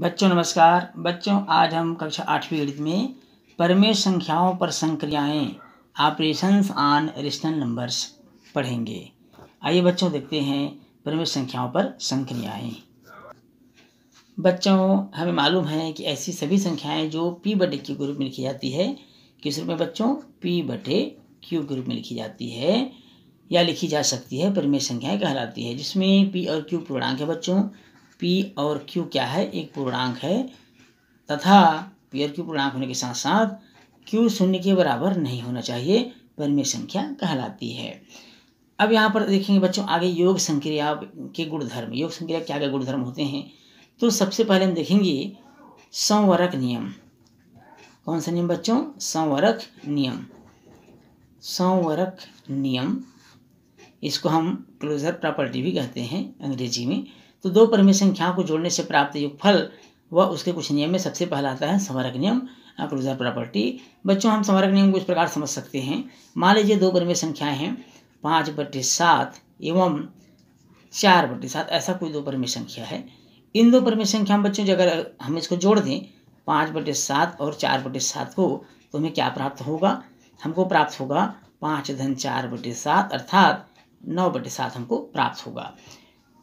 बच्चों नमस्कार बच्चों आज हम कक्षा आठवीं गणित में परमेय संख्याओं पर संक्रियाएं ऑपरेशंस ऑन रेशनल नंबर्स पढ़ेंगे आइए बच्चों देखते हैं परमेय संख्याओं पर संक्रियाएं बच्चों हमें मालूम है कि ऐसी सभी संख्याएं जो पी बटे क्यू के रूप में लिखी जाती है किस रूप में बच्चों पी बटे क्यू के में लिखी जाती है या लिखी जा सकती है परमेय संख्याएं कहलाती है जिसमें पी और क्यू पूर्णांक है बच्चों पी और क्यू क्या है एक पूर्णांक है तथा पी और क्यू पूर्णांक होने के साथ साथ क्यू शून्य के बराबर नहीं होना चाहिए परिमेय संख्या कहलाती है अब यहाँ पर देखेंगे बच्चों आगे योग संक्रिया के गुणधर्म योग संक्रिया क्या क्या गुणधर्म होते हैं तो सबसे पहले हम देखेंगे संवरक नियम कौन सा नियम बच्चों संवरक नियम संवरक नियम इसको हम क्लोजर प्रॉपर्टी भी कहते हैं अंग्रेजी में तो दो परिमेय संख्याओं को जोड़ने से प्राप्त युगफल वह उसके कुछ नियम में सबसे पहला आता है समरक नियम क्लोजर प्रॉपर्टी बच्चों हम समरक नियम को इस प्रकार समझ सकते हैं मान लीजिए दो परिमेय संख्याएं हैं पाँच बटे सात एवं चार बटे सात ऐसा कोई दो परिमेय संख्या है इन दो परिमेय संख्या बच्चों जगह अगर हम इसको जोड़ दें पाँच बटे सात और चार बटे सात को तो हमें क्या प्राप्त होगा हमको प्राप्त होगा पाँच धन चार बटे सात अर्थात नौ बटे सात हमको प्राप्त होगा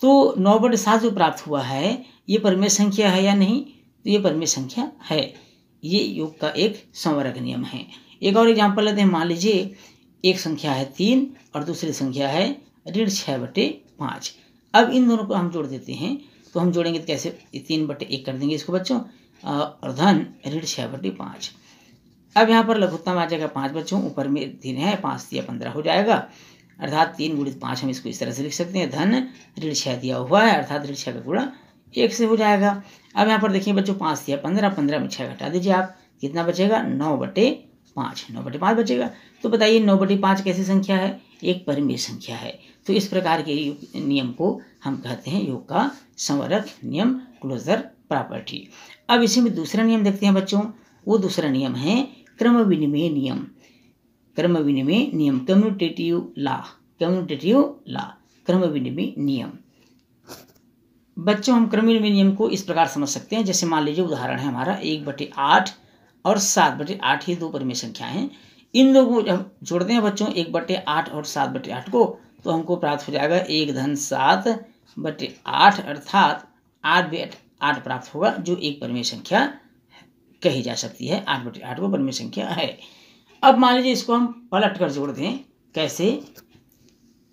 तो नौ बटे सात जो प्राप्त हुआ है ये परमेय संख्या है या नहीं तो ये परमेय संख्या है ये योग का एक संवरक नियम है एक और एग्जाम्पल लेते हैं मान लीजिए एक संख्या है तीन और दूसरी संख्या है ऋण छः बटे पाँच अब इन दोनों को हम जोड़ देते हैं तो हम जोड़ेंगे तो कैसे तीन बटे एक कर देंगे इसको बच्चों और धन ऋण छः बटे पाँच अब यहाँ पर लघुत्तम आ जाएगा पाँच बच्चों ऊपर में तीन है पाँच या पंद्रह हो जाएगा अर्थात तीन गुणित पाँच हम इसको इस तरह से लिख सकते हैं धन ऋण छः दिया हुआ है अर्थात ऋण छः का गुणा एक से हो जाएगा अब यहाँ पर देखिए बच्चों पाँच दिया पंद्रह पंद्रह में छः घटा दीजिए आप कितना बचेगा नौ बटे पाँच नौ बटे पाँच बचेगा तो बताइए नौ बटे पाँच कैसी संख्या है एक परिमेय संख्या है तो इस प्रकार के नियम को हम कहते हैं योग का संवरक नियम क्लोजर प्रॉपर्टी अब इसी में दूसरा नियम देखते हैं बच्चों वो दूसरा नियम है क्रम विनिमय नियम क्रम विनिमय नियम कम्युनिटेटिव लॉ कम्युनिटेटिव लॉ क्रम विनिमय नियम बच्चों हम क्रम विनिमय नियम को इस प्रकार समझ सकते हैं जैसे मान लीजिए उदाहरण है हमारा एक बटे आठ और सात बटे आठ ये दो परिमेय संख्या हैं इन दो को जब जोड़ते हैं बच्चों एक बटे आठ और सात बटे आठ को तो हमको प्राप्त हो जाएगा एक धन सात बटे आठ अर्थात आठ बटे आठ प्राप्त होगा जो एक परमेय संख्या कही जा सकती है आठ बटे आठ को परिमेय संख्या है अब मान लीजिए इसको हम पलट कर जोड़ दें कैसे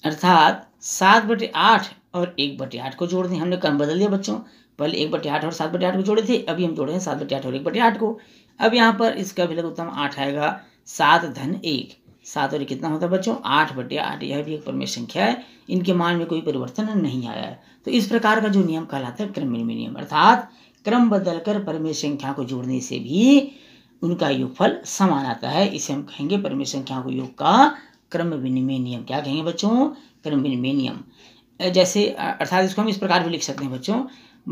अर्थात सात बटे आठ और एक बटे आठ को जोड़ दें हमने क्रम बदल दिया बच्चों पहले एक बटे आठ और सात बटे आठ को जोड़े थे अभी हम जोड़े हैं सात बटे आठ और एक बटे आठ को अब यहाँ पर इसका विलक उत्तम आठ आएगा सात धन एक सात और कितना होता है बच्चों आठ बटे आठ यह भी एक परमेय संख्या है इनके मान में कोई परिवर्तन नहीं आया है तो इस प्रकार का जो नियम कहलाता है क्रम नियम अर्थात क्रम बदलकर परमेय संख्या को जोड़ने से भी उनका योगफल समान आता है इसे हम कहेंगे परिमेय संख्या को योग का क्रम विनिमय नियम क्या कहेंगे बच्चों क्रम विनिमय नियम जैसे अर्थात इसको हम इस प्रकार भी लिख सकते हैं बच्चों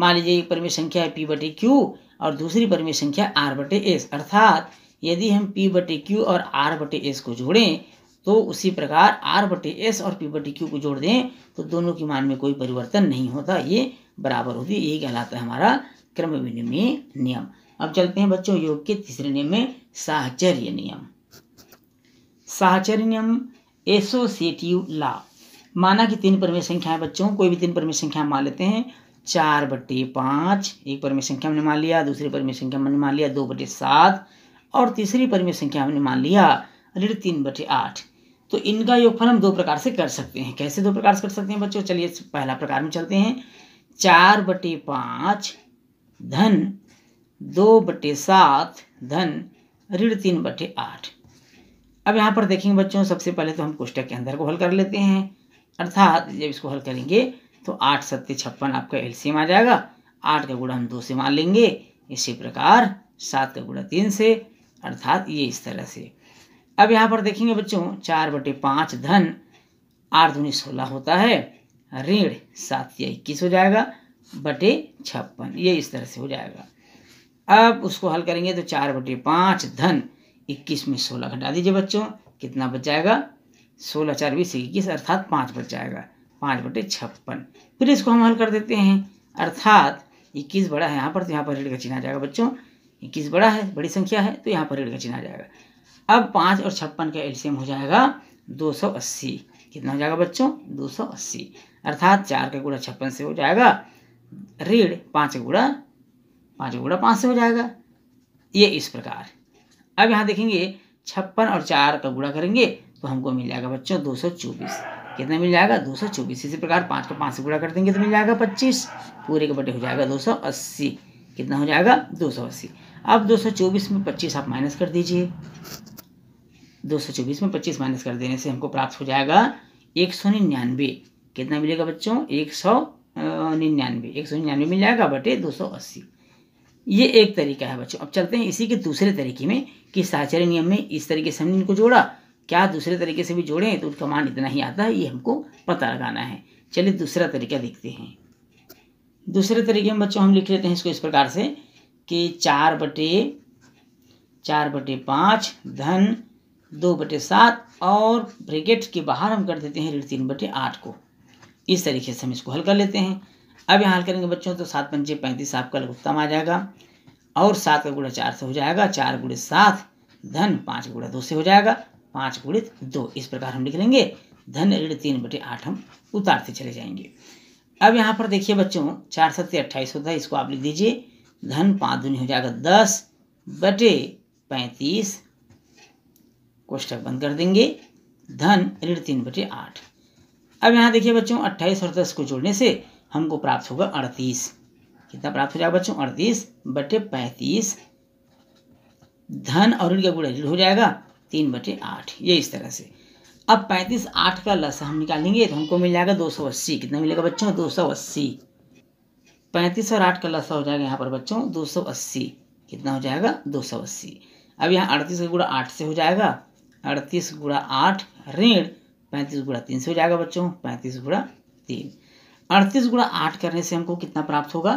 मान लीजिए एक परिमेय संख्या है पी बटे क्यू और दूसरी परिमेय संख्या आर बटे एस अर्थात यदि हम पी बटे क्यू और आर बटे एस को जोड़ें तो उसी प्रकार आर बटे एस और पी बटे क्यू को जोड़ दें तो दोनों की मान में कोई परिवर्तन नहीं होता ये बराबर होती यही कहलाता है हमारा क्रम विनिमय नियम अब चलते हैं बच्चों योग के तीसरे नियम में साहचर्य नियम साहचर्य नियम एसोसिएटिव ला माना कि तीन परिमेय संख्याएं बच्चों कोई भी तीन परमेय संख्या मान लेते हैं चार बटे पांच एक परमेय संख्या हमने मान लिया दूसरी परमेय संख्या हमने मान लिया दो बटे सात और तीसरी परमेय संख्या हमने मान लिया ऋण तीन बटे आठ तो इनका योगफल हम दो प्रकार से कर सकते हैं कैसे दो प्रकार से कर सकते हैं बच्चों चलिए पहला प्रकार में चलते हैं चार बटे पांच धन दो बटे सात धन ऋण तीन बटे आठ अब यहाँ पर देखेंगे बच्चों सबसे पहले तो हम कोष्टक के अंदर को हल कर लेते हैं अर्थात जब इसको हल करेंगे तो आठ सत्य छप्पन आपका एलसीएम आ जाएगा आठ का गुणा हम दो से मान लेंगे इसी प्रकार सात का गुणा तीन से अर्थात ये इस तरह से अब यहाँ पर देखेंगे बच्चों चार बटे पाँच धन आठ धुनी सोलह होता है ऋण सात या इक्कीस हो जाएगा बटे छप्पन ये इस तरह से हो जाएगा अब उसको हल करेंगे तो चार बटे पाँच धन इक्कीस में सोलह घटा दीजिए बच्चों कितना बच जाएगा सोलह चार बीस इक्कीस अर्थात पाँच बच जाएगा पाँच बटे छप्पन फिर इसको हम हल कर देते हैं अर्थात इक्कीस बड़ा है यहाँ पर तो यहाँ पर ऋण का चिन्ह आ जाएगा बच्चों इक्कीस बड़ा है बड़ी संख्या है तो यहाँ पर ऋण का चिन्ह आ जाएगा अब पाँच और छप्पन का एल्सियम हो जाएगा दो सौ अस्सी कितना हो जाएगा बच्चों दो सौ अस्सी अर्थात चार का गुड़ा छप्पन से हो जाएगा ऋण पाँच गुड़ा पाँच गुड़ा पाँच से हो जाएगा ये इस प्रकार अब यहाँ देखेंगे छप्पन और चार का गुड़ा करेंगे तो हमको मिल जाएगा बच्चों दो सौ चौबीस कितना मिल जाएगा दो सौ चौबीस इसी प्रकार पाँच का पाँच से गुड़ा कर देंगे तो मिल जाएगा पच्चीस पूरे का बटे हो जाएगा दो सौ अस्सी कितना हो जाएगा दो सौ अस्सी अब दो सौ चौबीस में पच्चीस आप माइनस कर दीजिए दो सौ चौबीस में पच्चीस माइनस कर देने से हमको प्राप्त हो जाएगा एक सौ निन्यानवे कितना मिलेगा बच्चों एक सौ निन्यानवे एक सौ निन्यानवे मिल जाएगा बटे दो सौ अस्सी ये एक तरीका है बच्चों अब चलते हैं इसी के दूसरे तरीके में कि साहचर्य नियम में इस तरीके से हमने इनको जोड़ा क्या दूसरे तरीके से भी जोड़ें तो उनका मान इतना ही आता है ये हमको पता लगाना है चलिए दूसरा तरीका देखते हैं दूसरे तरीके में बच्चों हम लिख लेते हैं इसको इस प्रकार से कि चार बटे चार बटे पाँच धन दो बटे सात और ब्रिगेट के बाहर हम कर देते हैं ऋण तीन बटे आठ को इस तरीके से हम इसको हल कर लेते हैं अब यहाँ हल करेंगे बच्चों तो सात पंचे पैंतीस आपका लघुत्तम आ जाएगा और सात का गुड़ा चार से हो जाएगा चार गुड़ित सात धन पाँच गुड़ा दो से हो जाएगा पाँच गुड़ित दो इस प्रकार हम लिख लेंगे धन ऋण तीन बटे आठ हम उतारते चले जाएंगे अब यहाँ पर देखिए बच्चों चार सत्य अट्ठाईस होता है इसको आप लिख दीजिए धन पाँच दुनी हो जाएगा दस बटे पैंतीस कोष्टक बंद कर देंगे धन ऋण तीन बटे आठ अब यहाँ देखिए बच्चों अट्ठाईस और दस को जोड़ने से हमको प्राप्त होगा अड़तीस कितना प्राप्त हो जाएगा बच्चों अड़तीस बटे पैंतीस धन और इनका गुणा हो जाएगा तीन बटे आठ ये इस तरह से अब पैंतीस आठ का लस हम निकालेंगे तो हमको मिल जाएगा दो सौ अस्सी कितना मिलेगा बच्चों दो सौ अस्सी पैंतीस और आठ का लसा हो जाएगा यहाँ पर बच्चों दो सौ अस्सी कितना हो जाएगा दो सौ अस्सी अब यहाँ अड़तीस का गुड़ा आठ से हो जाएगा अड़तीस गुड़ा आठ ऋण पैंतीस गुड़ा तीन से हो जाएगा बच्चों पैंतीस गुड़ा तीन अड़तीस गुणा आठ करने से हमको कितना प्राप्त होगा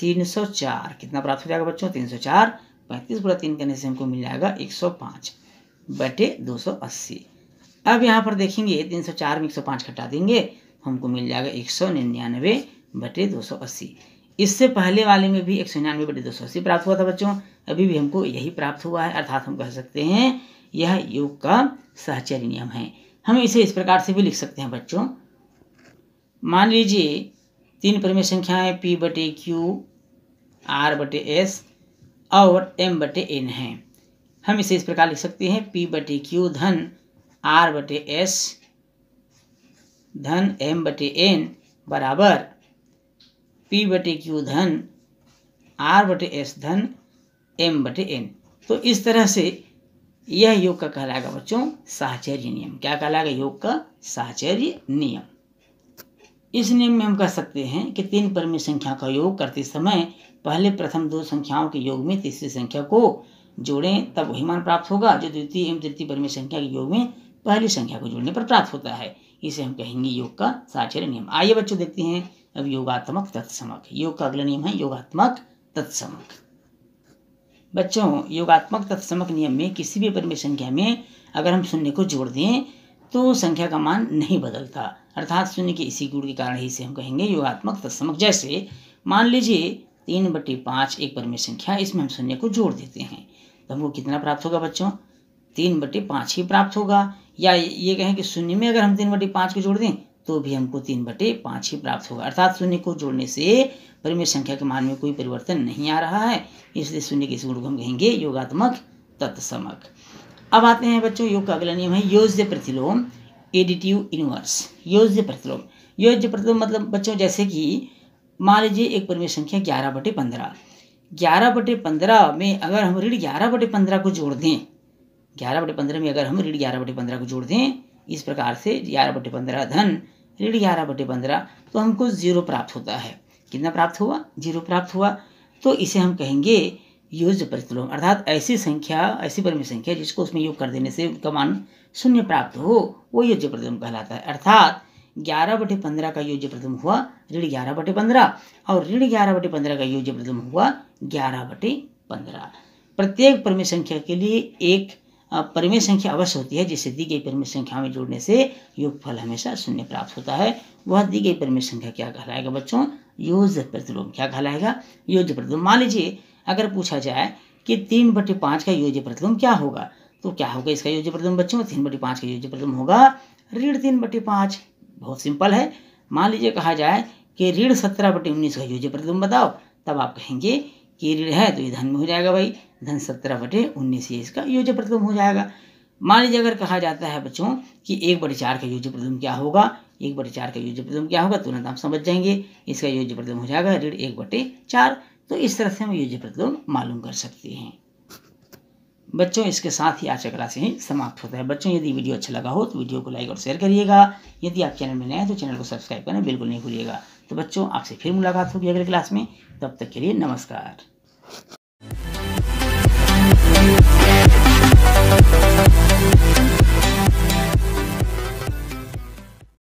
तीन सौ चार कितना प्राप्त हो जाएगा बच्चों तीन सौ चार पैंतीस गुणा तीन करने से हमको मिल जाएगा एक सौ पाँच बटे दो सौ अस्सी अब यहाँ पर देखेंगे तीन सौ चार में एक सौ पाँच घटा देंगे हमको मिल जाएगा एक सौ निन्यानवे बटे दो सौ अस्सी इससे पहले वाले में भी एक सौ निन्यानवे बटे दो सौ अस्सी प्राप्त हुआ था बच्चों अभी भी हमको यही प्राप्त हुआ है अर्थात हम कह सकते हैं यह योग का सहचरी नियम है हम इसे इस प्रकार से भी लिख सकते हैं बच्चों मान लीजिए तीन परिमेय संख्याएं पी बटे क्यू आर बटे एस और एम बटे एन हैं हम इसे इस प्रकार लिख सकते हैं पी बटे क्यू धन आर बटे एस धन एम बटे एन बराबर पी बटे क्यू धन आर बटे एस धन एम बटे एन तो इस तरह से यह योग का कहलाएगा बच्चों साहचर्य नियम क्या कहलाएगा योग का साहचर्य नियम इस नियम में हम कह सकते हैं कि तीन परमी संख्या का योग करते समय पहले प्रथम दो संख्याओं के योग में तीसरी संख्या को जोड़ें तब वही मान प्राप्त होगा जो द्वितीय एवं तृतीय परमी संख्या के योग में पहली संख्या को जोड़ने पर प्राप्त होता है इसे हम कहेंगे योग का साक्षर नियम आइए बच्चों देखते हैं अब योगात्मक तत्समक योग का अगला नियम है योगात्मक तत्समक बच्चों योगात्मक तत्समक नियम में किसी भी परिमेय संख्या में अगर हम शून्य को जोड़ दें तो संख्या का मान नहीं बदलता अर्थात शून्य के इसी गुण के कारण ही से हम कहेंगे योगात्मक तत्समक जैसे मान लीजिए तीन बटे पाँच एक परमेय संख्या इसमें हम शून्य को जोड़ देते हैं तो हमको कितना प्राप्त होगा बच्चों तीन बटे पाँच ही प्राप्त होगा या ये कहें कि शून्य में अगर हम तीन बटे पाँच को जोड़ दें तो भी हमको तीन बटे पाँच ही प्राप्त होगा अर्थात शून्य को जोड़ने से परिमेय संख्या के मान में कोई परिवर्तन नहीं आ रहा है इसलिए शून्य के इस गुण को हम कहेंगे योगात्मक तत्समक अब आते हैं बच्चों योग का अगला नियम है योज्य प्रतिलोम एडिटिव इनवर्स योज्य प्रतिलोम योज्य प्रतिलोम मतलब बच्चों जैसे कि मान लीजिए एक परिमेय संख्या ग्यारह बटे पंद्रह ग्यारह बटे पंद्रह में अगर हम ऋण ग्यारह बटे पंद्रह को जोड़ दें ग्यारह बटे पंद्रह में अगर हम ऋण ग्यारह बटे पंद्रह को जोड़ दें इस प्रकार से ग्यारह बटे पंद्रह धन ऋण ग्यारह बटे पंद्रह तो हमको जीरो प्राप्त होता है कितना प्राप्त हुआ जीरो प्राप्त हुआ तो इसे हम कहेंगे यूज प्रतिलोम अर्थात ऐसी संख्या ऐसी परिमेय संख्या जिसको उसमें योग कर देने से उनका मान शून्य प्राप्त हो वो योज्य प्रतिलोम कहलाता है अर्थात ग्यारह बटे पंद्रह का योज्य प्रतिलोम हुआ ऋण ग्यारह बटे पंद्रह और ऋण ग्यारह बटे पंद्रह का योज्य प्रतिलोम हुआ ग्यारह बटे पंद्रह प्रत्येक परिमेय संख्या के लिए एक परिमेय संख्या अवश्य होती है जिसे दी गई परिमेय संख्या में जोड़ने से योगफल हमेशा शून्य प्राप्त होता है वह दी गई परिमेय संख्या क्या कहलाएगा बच्चों योज प्रतिलोम क्या कहलाएगा योज्य प्रतिलोम मान लीजिए अगर पूछा जाए कि तीन बटे पाँच का योज्य प्रतिलोम क्या होगा तो क्या होगा इसका योज्य प्रतिलोम बच्चों तीन बटे पाँच का योज्य प्रतिलोम होगा ऋण तीन बटे पाँच बहुत सिंपल है मान लीजिए कहा जाए कि ऋण सत्रह बटे उन्नीस का योज्य प्रतिलोम बताओ तब आप कहेंगे कि ऋण है तो ये धन में हो जाएगा भाई धन सत्रह बटे उन्नीस ये इसका योज्य प्रतिलोम हो जाएगा मान लीजिए अगर कहा जाता है बच्चों कि एक बटे चार का योज्य प्रतिलोम क्या होगा एक बटे चार का योज्य प्रतिलोम क्या होगा तुरंत आप समझ जाएंगे इसका योज्य प्रतिलोम हो जाएगा ऋण एक बटे चार तो इस तरह से हम योज्य प्रतिगुण मालूम कर सकते हैं बच्चों इसके साथ ही आज का क्लास ही समाप्त होता है बच्चों यदि वीडियो अच्छा लगा हो तो वीडियो को लाइक और शेयर करिएगा यदि आप चैनल में नए हैं तो चैनल को सब्सक्राइब करना बिल्कुल नहीं भूलिएगा तो बच्चों आपसे फिर मुलाकात होगी अगले क्लास में तब तक के लिए नमस्कार